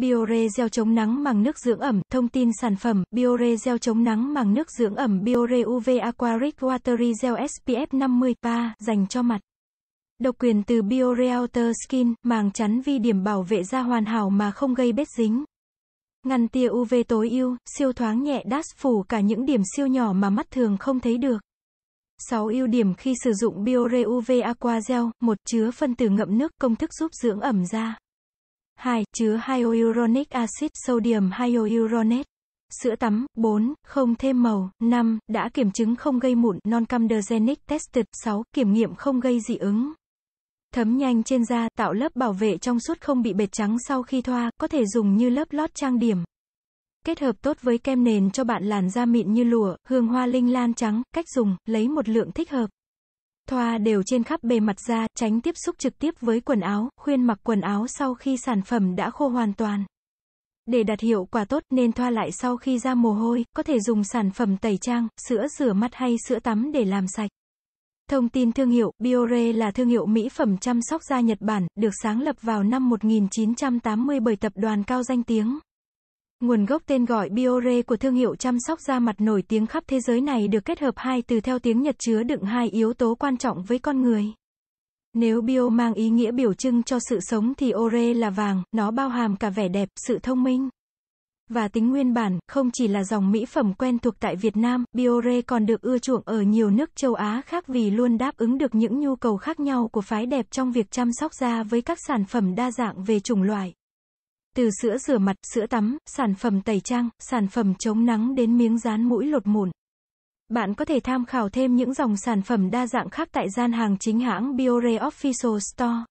Biore gel chống nắng màng nước dưỡng ẩm, thông tin sản phẩm, Biore gel chống nắng màng nước dưỡng ẩm Biore UV Aquaric Watery Gel SPF 50 pa dành cho mặt. Độc quyền từ Biore Outer Skin, màng chắn vi điểm bảo vệ da hoàn hảo mà không gây bết dính. Ngăn tia UV tối ưu, siêu thoáng nhẹ đát phủ cả những điểm siêu nhỏ mà mắt thường không thấy được. 6 ưu điểm khi sử dụng Biore UV Aqua Gel, một chứa phân tử ngậm nước, công thức giúp dưỡng ẩm da. 2. Chứa hyaluronic acid sodium hyaluronate Sữa tắm, 4, không thêm màu, 5, đã kiểm chứng không gây mụn, non-comedogenic tested, 6, kiểm nghiệm không gây dị ứng. Thấm nhanh trên da, tạo lớp bảo vệ trong suốt không bị bệt trắng sau khi thoa, có thể dùng như lớp lót trang điểm. Kết hợp tốt với kem nền cho bạn làn da mịn như lụa, hương hoa linh lan trắng, cách dùng, lấy một lượng thích hợp thoa đều trên khắp bề mặt da, tránh tiếp xúc trực tiếp với quần áo, khuyên mặc quần áo sau khi sản phẩm đã khô hoàn toàn. Để đạt hiệu quả tốt nên thoa lại sau khi ra mồ hôi, có thể dùng sản phẩm tẩy trang, sữa rửa mắt hay sữa tắm để làm sạch. Thông tin thương hiệu, Biore là thương hiệu mỹ phẩm chăm sóc da Nhật Bản, được sáng lập vào năm 1980 bởi tập đoàn cao danh tiếng. Nguồn gốc tên gọi Biore của thương hiệu chăm sóc da mặt nổi tiếng khắp thế giới này được kết hợp hai từ theo tiếng Nhật chứa đựng hai yếu tố quan trọng với con người. Nếu bio mang ý nghĩa biểu trưng cho sự sống thì ore là vàng, nó bao hàm cả vẻ đẹp, sự thông minh. Và tính nguyên bản, không chỉ là dòng mỹ phẩm quen thuộc tại Việt Nam, biore còn được ưa chuộng ở nhiều nước châu Á khác vì luôn đáp ứng được những nhu cầu khác nhau của phái đẹp trong việc chăm sóc da với các sản phẩm đa dạng về chủng loại. Từ sữa rửa mặt, sữa tắm, sản phẩm tẩy trang, sản phẩm chống nắng đến miếng dán mũi lột mụn. Bạn có thể tham khảo thêm những dòng sản phẩm đa dạng khác tại gian hàng chính hãng Biore Official Store.